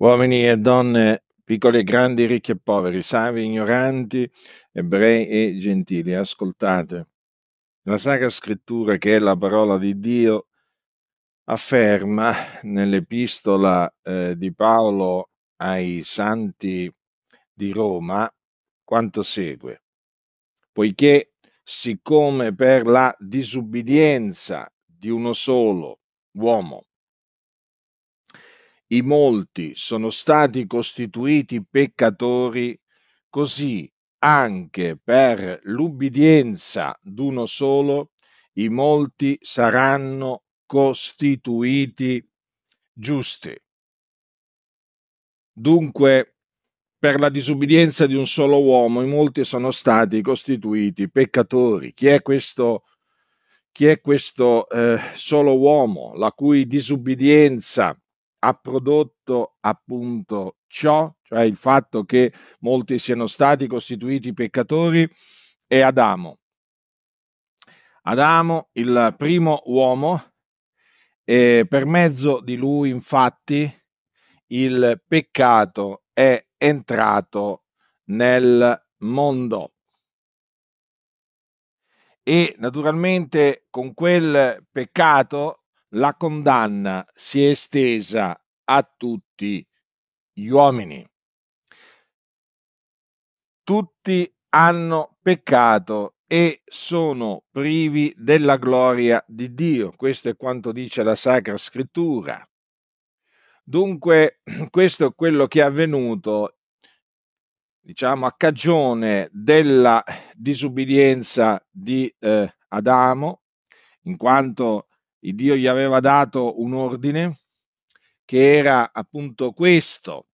uomini e donne, piccoli e grandi, ricchi e poveri, savi ignoranti, ebrei e gentili, ascoltate. La Sacra Scrittura, che è la parola di Dio, afferma nell'epistola eh, di Paolo ai santi di Roma quanto segue. Poiché siccome per la disubbidienza di uno solo uomo i molti sono stati costituiti peccatori, così anche per l'ubbidienza d'uno solo i molti saranno costituiti giusti. Dunque, per la disubbidienza di un solo uomo, i molti sono stati costituiti peccatori. Chi è questo, chi è questo eh, solo uomo, la cui disubbidienza ha prodotto appunto ciò, cioè il fatto che molti siano stati costituiti peccatori, è Adamo. Adamo, il primo uomo, e per mezzo di lui infatti il peccato è entrato nel mondo. E naturalmente con quel peccato la condanna si è estesa a tutti gli uomini. Tutti hanno peccato e sono privi della gloria di Dio. Questo è quanto dice la Sacra Scrittura. Dunque, questo è quello che è avvenuto, diciamo, a cagione della disubbidienza di eh, Adamo, in quanto il Dio gli aveva dato un ordine che era appunto questo,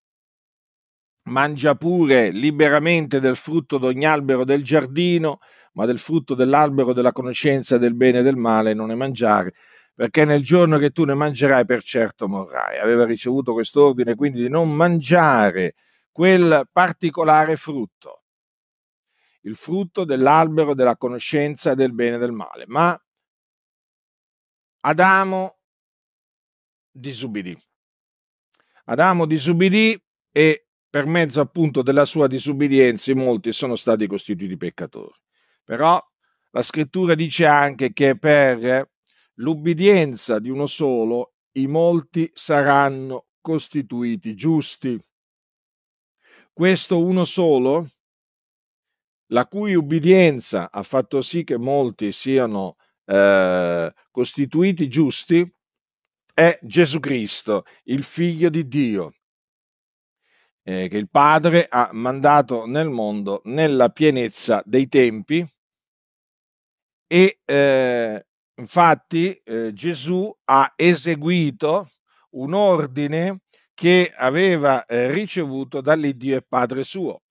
mangia pure liberamente del frutto d'ogni albero del giardino, ma del frutto dell'albero della conoscenza del bene e del male non ne mangiare, perché nel giorno che tu ne mangerai per certo morrai. Aveva ricevuto questo ordine quindi di non mangiare quel particolare frutto, il frutto dell'albero della conoscenza del bene e del male, ma Adamo disubbidì. Adamo disubbidì e per mezzo appunto della sua disubbidienza molti sono stati costituiti peccatori. Però la scrittura dice anche che per l'ubbidienza di uno solo i molti saranno costituiti giusti. Questo uno solo, la cui ubbidienza ha fatto sì che molti siano eh, costituiti giusti è Gesù Cristo, il figlio di Dio, eh, che il Padre ha mandato nel mondo nella pienezza dei tempi e eh, infatti eh, Gesù ha eseguito un ordine che aveva eh, ricevuto dall'Iddio e Padre suo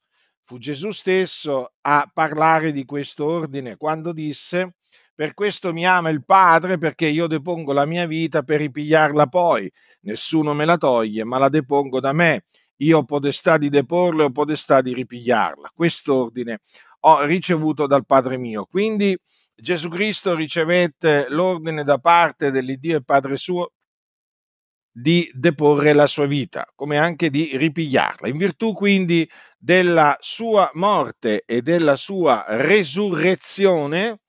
fu Gesù stesso a parlare di questo ordine quando disse per questo mi ama il Padre, perché io depongo la mia vita per ripigliarla poi. Nessuno me la toglie, ma la depongo da me. Io ho podestà di deporla e ho podestà di ripigliarla. Quest'ordine ho ricevuto dal Padre mio. Quindi Gesù Cristo ricevette l'ordine da parte dell'Iddio e Padre suo di deporre la sua vita, come anche di ripigliarla. In virtù quindi della sua morte e della sua resurrezione,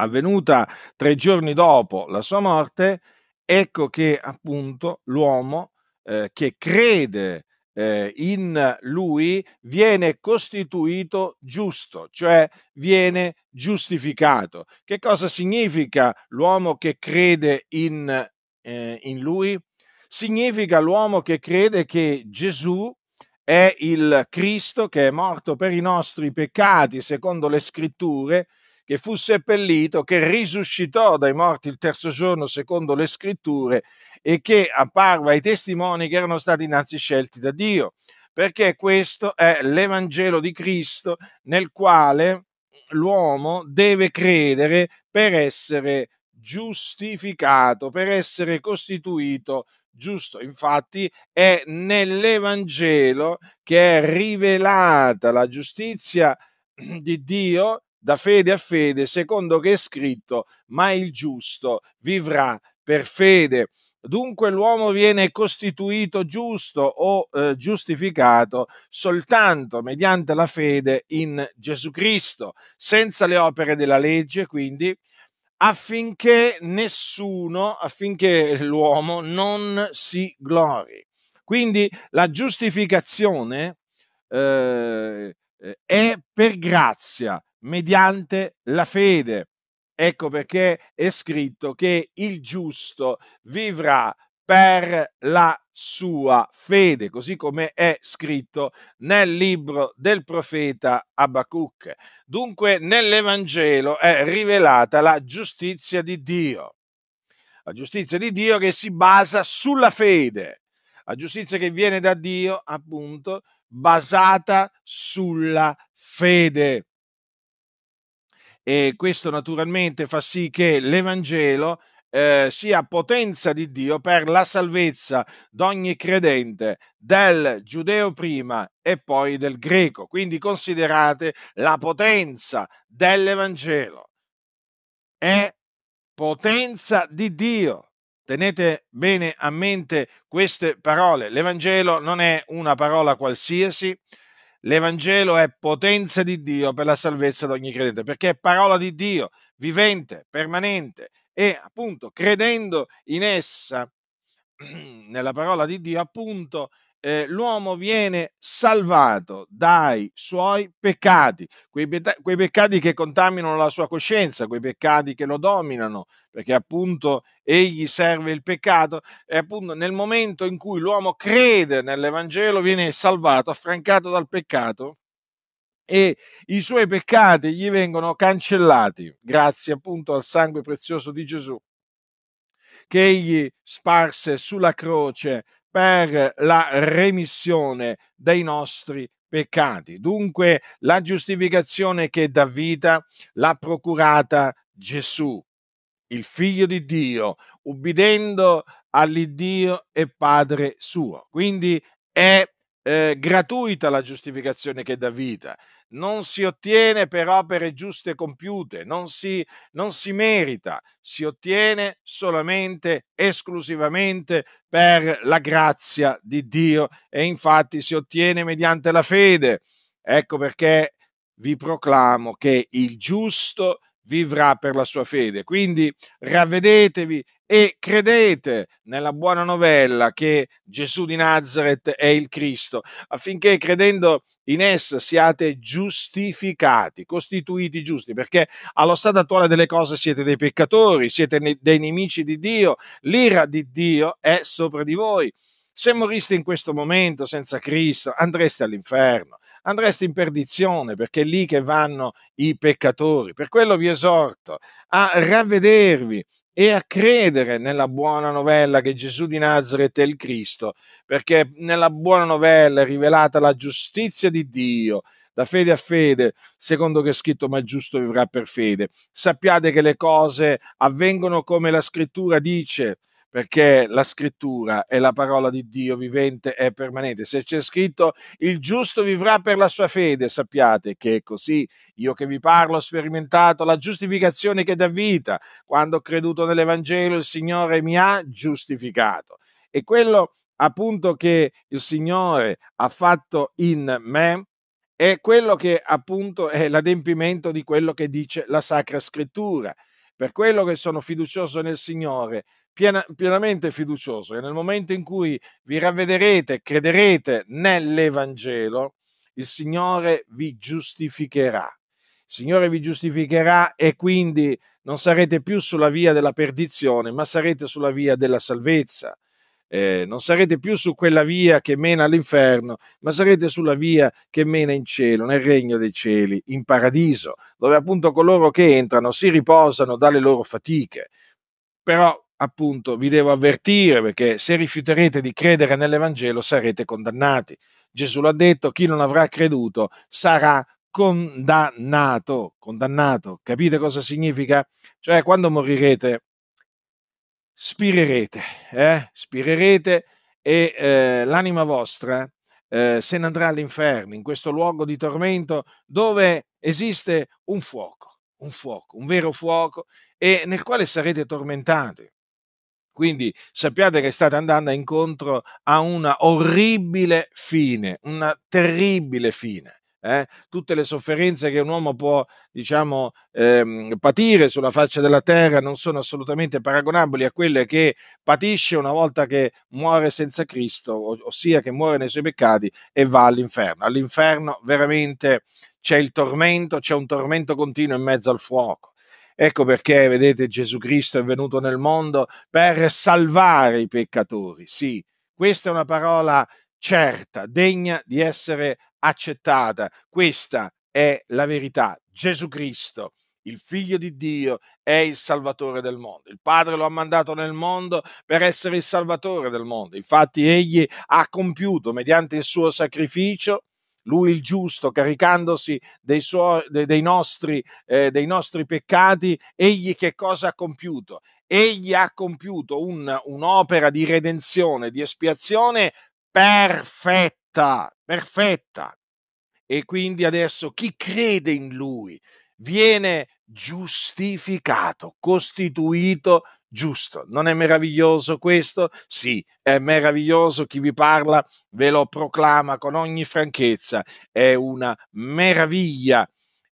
avvenuta tre giorni dopo la sua morte, ecco che appunto l'uomo eh, che crede eh, in lui viene costituito giusto, cioè viene giustificato. Che cosa significa l'uomo che crede in, eh, in lui? Significa l'uomo che crede che Gesù è il Cristo che è morto per i nostri peccati secondo le scritture, che fu seppellito, che risuscitò dai morti il terzo giorno secondo le scritture e che apparve ai testimoni che erano stati innanzi scelti da Dio, perché questo è l'Evangelo di Cristo nel quale l'uomo deve credere per essere giustificato, per essere costituito giusto. Infatti è nell'Evangelo che è rivelata la giustizia di Dio da fede a fede, secondo che è scritto, ma il giusto vivrà per fede. Dunque l'uomo viene costituito giusto o eh, giustificato soltanto mediante la fede in Gesù Cristo, senza le opere della legge, quindi affinché nessuno, affinché l'uomo non si glori. Quindi la giustificazione eh, eh è per grazia, mediante la fede. Ecco perché è scritto che il giusto vivrà per la sua fede, così come è scritto nel libro del profeta Abacuc. Dunque nell'Evangelo è rivelata la giustizia di Dio, la giustizia di Dio che si basa sulla fede, la giustizia che viene da Dio appunto basata sulla fede e questo naturalmente fa sì che l'Evangelo eh, sia potenza di Dio per la salvezza d'ogni credente, del giudeo prima e poi del greco. Quindi considerate la potenza dell'Evangelo. È potenza di Dio. Tenete bene a mente queste parole. L'Evangelo non è una parola qualsiasi, L'Evangelo è potenza di Dio per la salvezza di ogni credente, perché è parola di Dio, vivente, permanente e appunto credendo in essa, nella parola di Dio, appunto eh, l'uomo viene salvato dai suoi peccati, quei, pet- quei, peccati che contaminano la sua coscienza, quei peccati che lo dominano, perché appunto egli serve il peccato e appunto nel momento in cui l'uomo crede nell'Evangelo viene salvato, affrancato dal peccato e i suoi peccati gli vengono cancellati grazie appunto al sangue prezioso di Gesù che egli sparse sulla croce per la remissione dei nostri peccati. Dunque la giustificazione che dà vita l'ha procurata Gesù, il figlio di Dio, ubbidendo all'Iddio e Padre suo. Quindi è eh, gratuita la giustificazione che dà vita, non si ottiene per opere giuste compiute, non si, non si merita, si ottiene solamente, esclusivamente per la grazia di Dio e infatti si ottiene mediante la fede. Ecco perché vi proclamo che il giusto vivrà per la sua fede. Quindi ravvedetevi e credete nella buona novella che Gesù di Nazareth è il Cristo, affinché credendo in essa siate giustificati, costituiti giusti, perché allo stato attuale delle cose siete dei peccatori, siete dei nemici di Dio, l'ira di Dio è sopra di voi. Se moriste in questo momento senza Cristo, andreste all'inferno andreste in perdizione perché è lì che vanno i peccatori. Per quello vi esorto a ravvedervi e a credere nella buona novella che Gesù di Nazareth è il Cristo, perché nella buona novella è rivelata la giustizia di Dio, da fede a fede, secondo che è scritto, ma il giusto vivrà per fede. Sappiate che le cose avvengono come la scrittura dice, perché la scrittura è la parola di Dio vivente e permanente. Se c'è scritto il giusto vivrà per la sua fede, sappiate che è così io che vi parlo ho sperimentato la giustificazione che dà vita. Quando ho creduto nell'Evangelo il Signore mi ha giustificato. E quello appunto che il Signore ha fatto in me è quello che appunto è l'adempimento di quello che dice la Sacra Scrittura. Per quello che sono fiducioso nel Signore, piena, pienamente fiducioso, e nel momento in cui vi ravvederete, crederete nell'Evangelo, il Signore vi giustificherà. Il Signore vi giustificherà e quindi non sarete più sulla via della perdizione, ma sarete sulla via della salvezza eh, non sarete più su quella via che mena all'inferno, ma sarete sulla via che mena in cielo, nel regno dei cieli, in paradiso, dove appunto coloro che entrano si riposano dalle loro fatiche. Però appunto vi devo avvertire perché se rifiuterete di credere nell'Evangelo sarete condannati. Gesù l'ha detto, chi non avrà creduto sarà condannato, condannato. Capite cosa significa? Cioè quando morirete spirerete, eh? spirerete e eh, l'anima vostra eh, se ne andrà all'inferno, in questo luogo di tormento dove esiste un fuoco, un fuoco, un vero fuoco, e nel quale sarete tormentati. Quindi sappiate che state andando incontro a una orribile fine, una terribile fine eh, tutte le sofferenze che un uomo può diciamo, ehm, patire sulla faccia della terra non sono assolutamente paragonabili a quelle che patisce una volta che muore senza Cristo, ossia che muore nei suoi peccati e va all'inferno. All'inferno veramente c'è il tormento, c'è un tormento continuo in mezzo al fuoco. Ecco perché, vedete, Gesù Cristo è venuto nel mondo per salvare i peccatori. Sì, questa è una parola certa, degna di essere accettata. Questa è la verità. Gesù Cristo, il figlio di Dio, è il salvatore del mondo. Il Padre lo ha mandato nel mondo per essere il salvatore del mondo. Infatti egli ha compiuto mediante il suo sacrificio lui il giusto, caricandosi dei, suoi, dei, nostri, eh, dei, nostri, peccati, egli che cosa ha compiuto? Egli ha compiuto un, un'opera di redenzione, di espiazione perfetta, perfetta. E quindi adesso chi crede in lui viene giustificato, costituito giusto. Non è meraviglioso questo? Sì, è meraviglioso. Chi vi parla ve lo proclama con ogni franchezza. È una meraviglia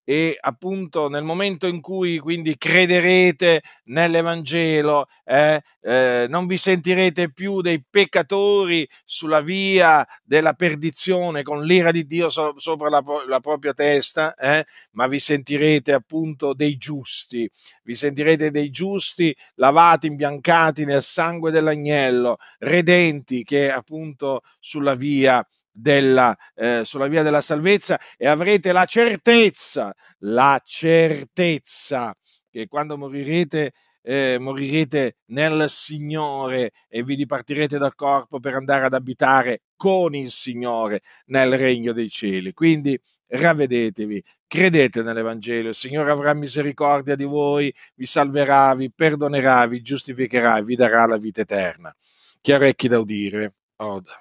e appunto nel momento in cui quindi crederete nell'Evangelo, eh, eh, non vi sentirete più dei peccatori sulla via della perdizione con l'ira di Dio so- sopra la, pro- la, propria testa, eh, ma vi sentirete appunto dei giusti, vi sentirete dei giusti lavati, imbiancati nel sangue dell'agnello, redenti che appunto sulla via della, eh, sulla via della salvezza e avrete la certezza, la certezza che quando morirete eh, morirete nel Signore e vi dipartirete dal corpo per andare ad abitare con il Signore nel regno dei cieli. Quindi ravvedetevi, credete nell'Evangelio, il Signore avrà misericordia di voi, vi salverà, vi perdonerà, vi giustificherà e vi darà la vita eterna. Chi ha orecchi da udire, oda.